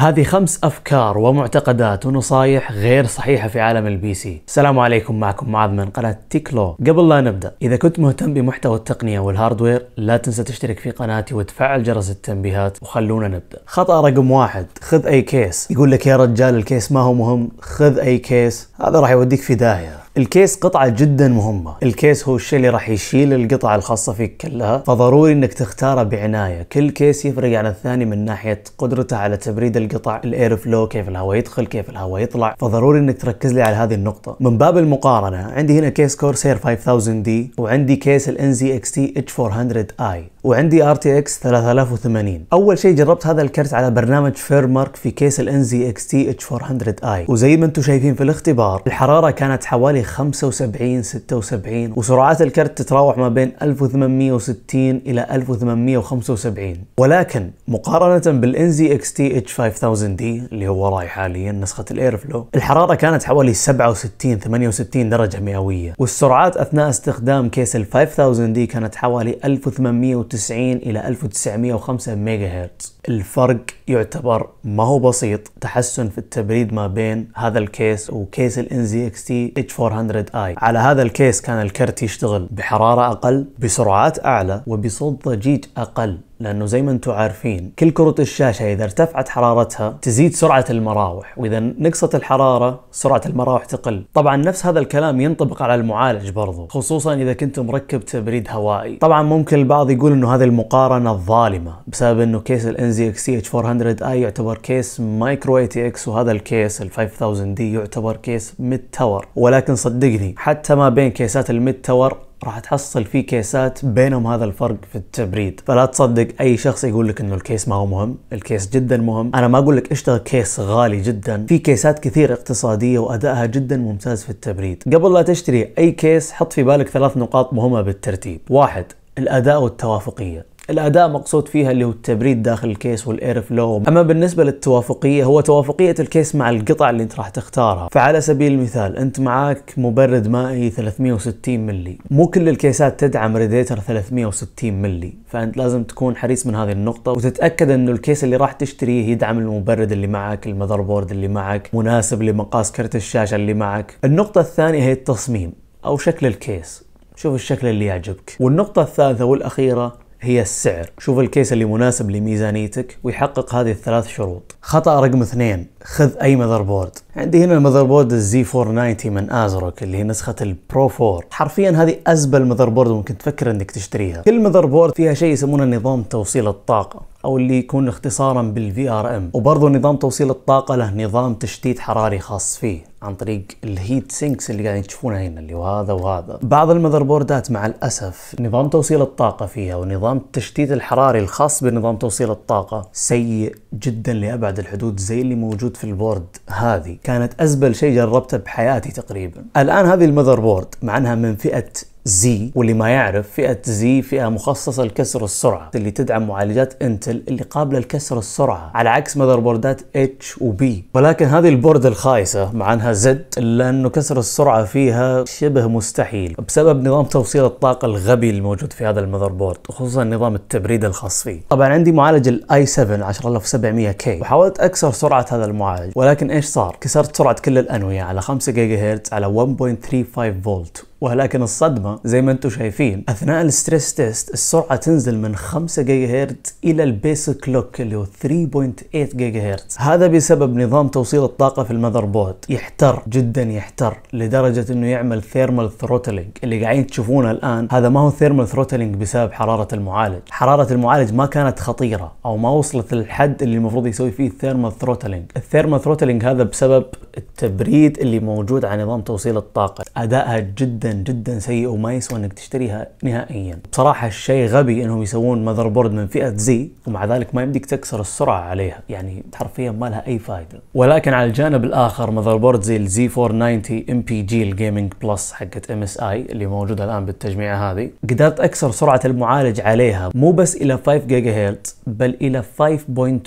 هذه خمس أفكار ومعتقدات ونصايح غير صحيحة في عالم البي سي السلام عليكم معكم معاذ من قناة تيكلو قبل لا نبدأ إذا كنت مهتم بمحتوى التقنية والهاردوير لا تنسى تشترك في قناتي وتفعل جرس التنبيهات وخلونا نبدأ خطأ رقم واحد خذ أي كيس يقول لك يا رجال الكيس ما هو مهم خذ أي كيس هذا راح يوديك في داهية الكيس قطعة جدا مهمة الكيس هو الشيء اللي راح يشيل القطع الخاصة فيك كلها فضروري انك تختاره بعناية كل كيس يفرق عن الثاني من ناحية قدرته على تبريد القطع الاير فلو كيف الهواء يدخل كيف الهواء يطلع فضروري انك تركز لي على هذه النقطة من باب المقارنة عندي هنا كيس كورسير 5000 دي وعندي كيس ال NZXT H400 i وعندي RTX 3080 اول شيء جربت هذا الكرت على برنامج فيرمارك في كيس ال NZXT H400i وزي ما انتم شايفين في الاختبار الحرارة كانت حوالي 75 76 وسرعات الكرت تتراوح ما بين 1860 إلى 1875 ولكن مقارنة بالان زي اكس تي اتش 5000 دي اللي هو وراي حاليا نسخة الاير فلو الحرارة كانت حوالي 67 68 درجة مئوية والسرعات أثناء استخدام كيس ال 5000 دي كانت حوالي 1890 إلى 1905 ميجا هرتز الفرق يعتبر ما هو بسيط تحسن في التبريد ما بين هذا الكيس وكيس ال NZXT H400i على هذا الكيس كان الكرت يشتغل بحرارة أقل بسرعات أعلى وبصوت ضجيج أقل لانه زي ما انتم عارفين كل كره الشاشه اذا ارتفعت حرارتها تزيد سرعه المراوح واذا نقصت الحراره سرعه المراوح تقل طبعا نفس هذا الكلام ينطبق على المعالج برضو خصوصا اذا كنت مركب تبريد هوائي طبعا ممكن البعض يقول انه هذه المقارنه ظالمه بسبب انه كيس ال سي H400i يعتبر كيس مايكرو اي تي اكس وهذا الكيس ال 5000 دي يعتبر كيس ميد تاور ولكن صدقني حتى ما بين كيسات الميد تاور راح تحصل فيه كيسات بينهم هذا الفرق في التبريد فلا تصدق اي شخص يقول لك انه الكيس ما هو مهم الكيس جدا مهم انا ما اقول لك اشتري كيس غالي جدا في كيسات كثير اقتصاديه وادائها جدا ممتاز في التبريد قبل لا تشتري اي كيس حط في بالك ثلاث نقاط مهمه بالترتيب واحد الاداء والتوافقيه الاداء مقصود فيها اللي هو التبريد داخل الكيس والاير فلو اما بالنسبه للتوافقيه هو توافقيه الكيس مع القطع اللي انت راح تختارها فعلى سبيل المثال انت معاك مبرد مائي 360 ملي مو كل الكيسات تدعم ريديتر 360 ملي فانت لازم تكون حريص من هذه النقطه وتتاكد انه الكيس اللي راح تشتريه يدعم المبرد اللي معك المذر بورد اللي معك مناسب لمقاس كرت الشاشه اللي معك النقطه الثانيه هي التصميم او شكل الكيس شوف الشكل اللي يعجبك والنقطة الثالثة والأخيرة هي السعر شوف الكيس اللي مناسب لميزانيتك ويحقق هذه الثلاث شروط خطأ رقم اثنين خذ أي مذر بورد عندي هنا المذر بورد الزي 490 من ازروك اللي هي نسخه البرو 4 حرفيا هذه ازبل مذر بورد ممكن تفكر انك تشتريها كل مذر بورد فيها شيء يسمونه نظام توصيل الطاقه او اللي يكون اختصارا بالفي ار ام وبرضه نظام توصيل الطاقه له نظام تشتيت حراري خاص فيه عن طريق الهيت سينكس اللي قاعدين تشوفونها هنا اللي وهذا وهذا بعض المذر بوردات مع الاسف نظام توصيل الطاقه فيها ونظام التشتيت الحراري الخاص بنظام توصيل الطاقه سيء جدا لابعد الحدود زي اللي موجود في البورد هذه كانت أزبل شيء جربته بحياتي تقريبا الآن هذه المذر بورد مع أنها من فئة زي واللي ما يعرف فئة زي فئة مخصصة لكسر السرعة اللي تدعم معالجات انتل اللي قابلة لكسر السرعة على عكس مذر بوردات اتش وبي ولكن هذه البورد الخايسة مع انها زد الا انه كسر السرعة فيها شبه مستحيل بسبب نظام توصيل الطاقة الغبي الموجود في هذا المذر بورد خصوصا نظام التبريد الخاص فيه طبعا عندي معالج الاي 7 10700 كي وحاولت اكسر سرعة هذا المعالج ولكن ايش صار كسرت سرعة كل الانوية على 5 جيجا هرتز على 1.35 فولت ولكن الصدمة زي ما انتم شايفين أثناء الستريس تيست السرعة تنزل من 5 جيجا هرتز إلى البيسك لوك اللي هو 3.8 جيجا هرتز هذا بسبب نظام توصيل الطاقة في المذر بورد يحتر جدا يحتر لدرجة انه يعمل ثيرمال ثروتلينج اللي قاعدين تشوفونه الآن هذا ما هو ثيرمال ثروتلينج بسبب حرارة المعالج حرارة المعالج ما كانت خطيرة أو ما وصلت للحد اللي المفروض يسوي فيه ثيرمال ثروتلينج الثيرمال ثروتلينج هذا بسبب التبريد اللي موجود على نظام توصيل الطاقة أدائها جدا جدا سيء وما يسوى أنك تشتريها نهائيا بصراحة الشيء غبي أنهم يسوون ماذر بورد من فئة زي ومع ذلك ما يمديك تكسر السرعة عليها يعني حرفيا ما لها أي فائدة ولكن على الجانب الآخر ماذر بورد زي الزي 490 ام بي جي الجيمنج بلس حقت ام اس اي اللي موجودة الآن بالتجميعة هذه قدرت أكسر سرعة المعالج عليها مو بس إلى 5 جيجا هيرتز بل إلى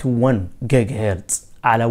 5.1 جيجا هيرتز على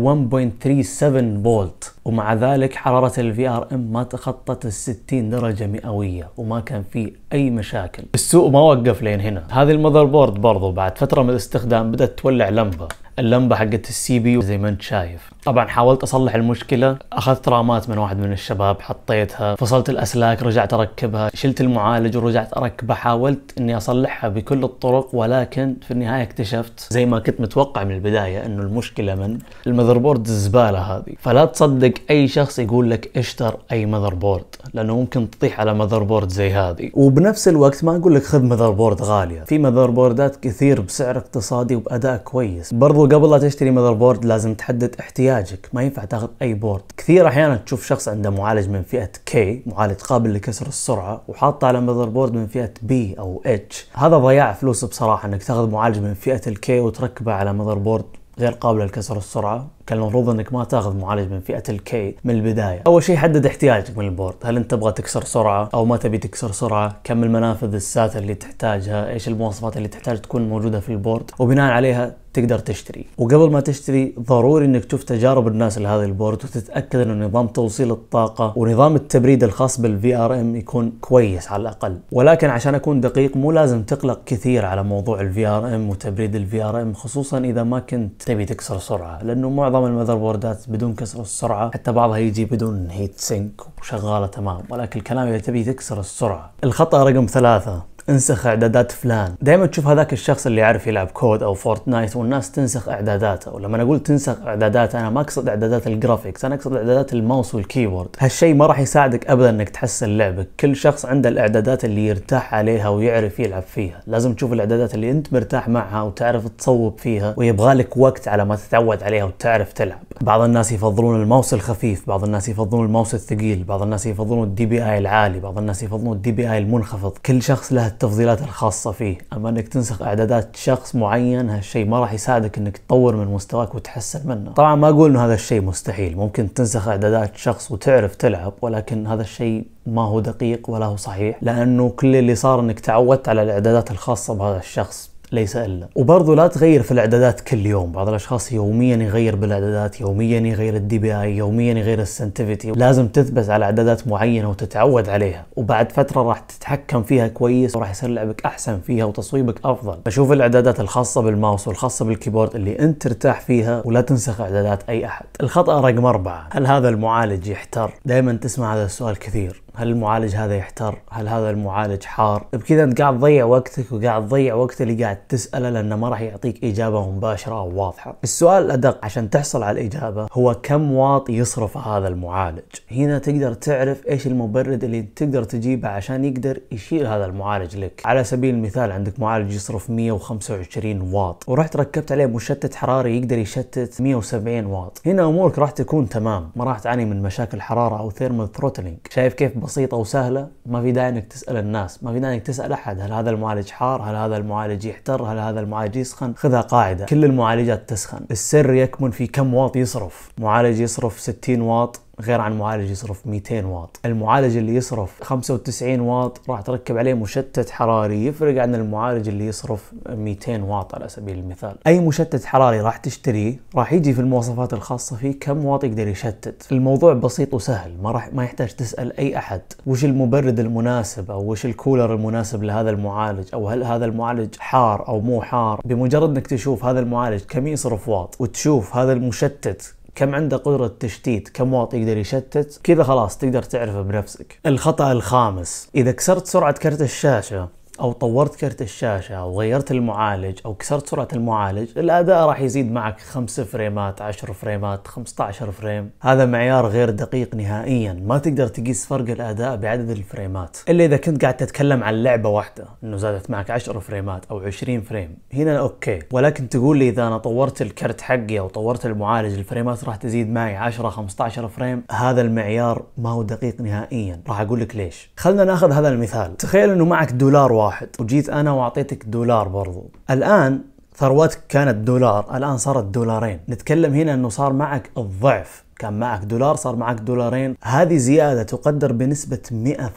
1.37 فولت ومع ذلك حرارة ال VRM ما تخطت ال 60 درجة مئوية وما كان في اي مشاكل السوق ما وقف لين هنا هذه المذر بورد برضو بعد فترة من الاستخدام بدأت تولع لمبة اللمبه حقت السي بي زي ما انت شايف طبعا حاولت اصلح المشكله اخذت رامات من واحد من الشباب حطيتها فصلت الاسلاك رجعت اركبها شلت المعالج ورجعت اركبه حاولت اني اصلحها بكل الطرق ولكن في النهايه اكتشفت زي ما كنت متوقع من البدايه انه المشكله من المذربورد الزباله هذه فلا تصدق اي شخص يقول لك اشتر اي مذربورد لانه ممكن تطيح على مذربورد زي هذه وبنفس الوقت ما اقول لك خذ مذربورد غاليه في مذربوردات كثير بسعر اقتصادي وباداء كويس برضو هو قبل لا تشتري مذر بورد لازم تحدد احتياجك ما ينفع تاخذ اي بورد كثير احيانا تشوف شخص عنده معالج من فئه K معالج قابل لكسر السرعه وحاطه على مذر بورد من فئه B او H هذا ضياع فلوس بصراحه انك تاخذ معالج من فئه الكي وتركبه على مذر بورد غير قابل لكسر السرعه كان المفروض انك ما تاخذ معالج من فئه الكي من البدايه اول شيء حدد احتياجك من البورد هل انت تبغى تكسر سرعه او ما تبي تكسر سرعه كم المنافذ الساتا اللي تحتاجها ايش المواصفات اللي تحتاج تكون موجوده في البورد وبناء عليها تقدر تشتري وقبل ما تشتري ضروري انك تشوف تجارب الناس لهذا البورد وتتاكد ان نظام توصيل الطاقه ونظام التبريد الخاص بالفي ار ام يكون كويس على الاقل ولكن عشان اكون دقيق مو لازم تقلق كثير على موضوع الفي ار ام وتبريد الفي ار ام خصوصا اذا ما كنت تبي تكسر سرعه لانه معظم معظم المذر بوردات بدون كسر السرعه حتى بعضها يجي بدون هيت سينك وشغاله تمام ولكن الكلام اذا تبي تكسر السرعه الخطا رقم ثلاثة انسخ اعدادات فلان دائما تشوف هذاك الشخص اللي يعرف يلعب كود او فورتنايت والناس تنسخ اعداداته ولما اقول تنسخ اعداداته انا ما اقصد اعدادات الجرافيكس انا اقصد اعدادات الماوس والكيبورد هالشيء ما راح يساعدك ابدا انك تحسن لعبك كل شخص عنده الاعدادات اللي يرتاح عليها ويعرف يلعب فيها لازم تشوف الاعدادات اللي انت مرتاح معها وتعرف تصوب فيها ويبغى لك وقت على ما تتعود عليها وتعرف تلعب بعض الناس يفضلون الماوس الخفيف بعض الناس يفضلون الماوس الثقيل بعض الناس يفضلون الدي بي اي العالي بعض الناس يفضلون الدي بي اي المنخفض كل شخص له التفضيلات الخاصة فيه أما أنك تنسخ إعدادات شخص معين هالشيء ما راح يساعدك أنك تطور من مستواك وتحسن منه طبعا ما أقول أنه هذا الشيء مستحيل ممكن تنسخ إعدادات شخص وتعرف تلعب ولكن هذا الشيء ما هو دقيق ولا هو صحيح لأنه كل اللي صار أنك تعودت على الإعدادات الخاصة بهذا الشخص ليس إلا وبرضه لا تغير في الإعدادات كل يوم بعض الأشخاص يوميا يغير بالإعدادات يوميا يغير الدي بي آي يوميا يغير السنتيفيتي لازم تثبت على إعدادات معينة وتتعود عليها وبعد فترة راح تتحكم فيها كويس وراح يصير لعبك أحسن فيها وتصويبك أفضل فشوف الإعدادات الخاصة بالماوس والخاصة بالكيبورد اللي أنت ترتاح فيها ولا تنسخ إعدادات أي أحد الخطأ رقم أربعة هل هذا المعالج يحتر؟ دائما تسمع هذا السؤال كثير هل المعالج هذا يحتر هل هذا المعالج حار بكذا انت قاعد تضيع وقتك وقاعد تضيع وقت اللي قاعد تساله لانه ما راح يعطيك اجابه مباشره او واضحه السؤال الادق عشان تحصل على الاجابه هو كم واط يصرف هذا المعالج هنا تقدر تعرف ايش المبرد اللي تقدر تجيبه عشان يقدر يشيل هذا المعالج لك على سبيل المثال عندك معالج يصرف 125 واط ورحت ركبت عليه مشتت حراري يقدر يشتت 170 واط هنا امورك راح تكون تمام ما راح تعاني من مشاكل حراره او ثيرمال ثروتلينج شايف كيف بسيطة وسهلة ما في داعي انك تسأل الناس ما في داعي انك تسأل احد هل هذا المعالج حار هل هذا المعالج يحتر هل هذا المعالج يسخن خذها قاعدة كل المعالجات تسخن السر يكمن في كم واط يصرف معالج يصرف 60 واط غير عن معالج يصرف 200 واط المعالج اللي يصرف 95 واط راح تركب عليه مشتت حراري يفرق عن المعالج اللي يصرف 200 واط على سبيل المثال اي مشتت حراري راح تشتريه راح يجي في المواصفات الخاصه فيه كم واط يقدر يشتت الموضوع بسيط وسهل ما راح ما يحتاج تسال اي احد وش المبرد المناسب او وش الكولر المناسب لهذا المعالج او هل هذا المعالج حار او مو حار بمجرد انك تشوف هذا المعالج كم يصرف واط وتشوف هذا المشتت كم عنده قدرة تشتيت كم واط يقدر يشتت كذا خلاص تقدر تعرفه بنفسك الخطأ الخامس إذا كسرت سرعة كرت الشاشة او طورت كرت الشاشه او غيرت المعالج او كسرت سرعه المعالج الاداء راح يزيد معك 5 فريمات 10 فريمات 15 فريم هذا معيار غير دقيق نهائيا ما تقدر تقيس فرق الاداء بعدد الفريمات الا اذا كنت قاعد تتكلم عن لعبه واحده انه زادت معك 10 فريمات او 20 فريم هنا اوكي ولكن تقول لي اذا انا طورت الكرت حقي او طورت المعالج الفريمات راح تزيد معي 10 15 فريم هذا المعيار ما هو دقيق نهائيا راح اقول لك ليش خلينا ناخذ هذا المثال تخيل انه معك دولار واحد واحد وجيت انا واعطيتك دولار برضو الان ثروتك كانت دولار الان صارت دولارين نتكلم هنا انه صار معك الضعف كان معك دولار صار معك دولارين هذه زيادة تقدر بنسبة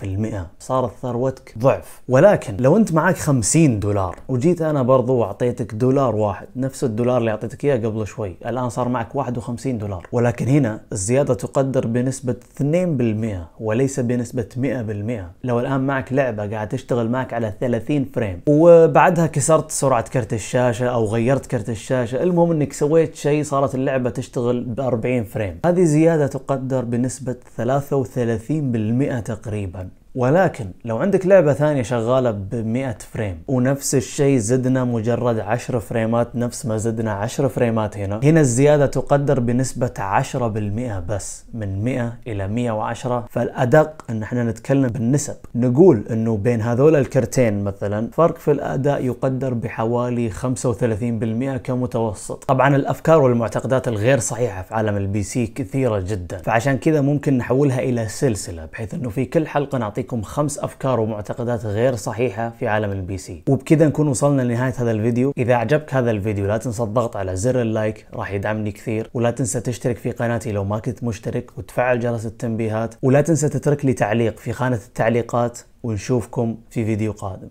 100% صارت ثروتك ضعف ولكن لو أنت معك 50 دولار وجيت أنا برضو وأعطيتك دولار واحد نفس الدولار اللي أعطيتك إياه قبل شوي الآن صار معك 51 دولار ولكن هنا الزيادة تقدر بنسبة 2% وليس بنسبة 100% لو الآن معك لعبة قاعد تشتغل معك على 30 فريم وبعدها كسرت سرعة كرت الشاشة أو غيرت كرت الشاشة المهم أنك سويت شيء صارت اللعبة تشتغل ب 40 فريم هذه زيادة تقدر بنسبة 33% تقريبا ولكن لو عندك لعبة ثانية شغالة ب 100 فريم ونفس الشيء زدنا مجرد 10 فريمات نفس ما زدنا 10 فريمات هنا هنا الزيادة تقدر بنسبة 10% بس من 100 إلى 110 فالأدق أن احنا نتكلم بالنسب نقول أنه بين هذول الكرتين مثلا فرق في الأداء يقدر بحوالي 35% كمتوسط طبعا الأفكار والمعتقدات الغير صحيحة في عالم البي سي كثيرة جدا فعشان كذا ممكن نحولها إلى سلسلة بحيث أنه في كل حلقة نعطيك اعطيكم خمس افكار ومعتقدات غير صحيحه في عالم البي سي وبكذا نكون وصلنا لنهايه هذا الفيديو اذا عجبك هذا الفيديو لا تنسى الضغط على زر اللايك راح يدعمني كثير ولا تنسى تشترك في قناتي لو ما كنت مشترك وتفعل جرس التنبيهات ولا تنسى تترك لي تعليق في خانه التعليقات ونشوفكم في فيديو قادم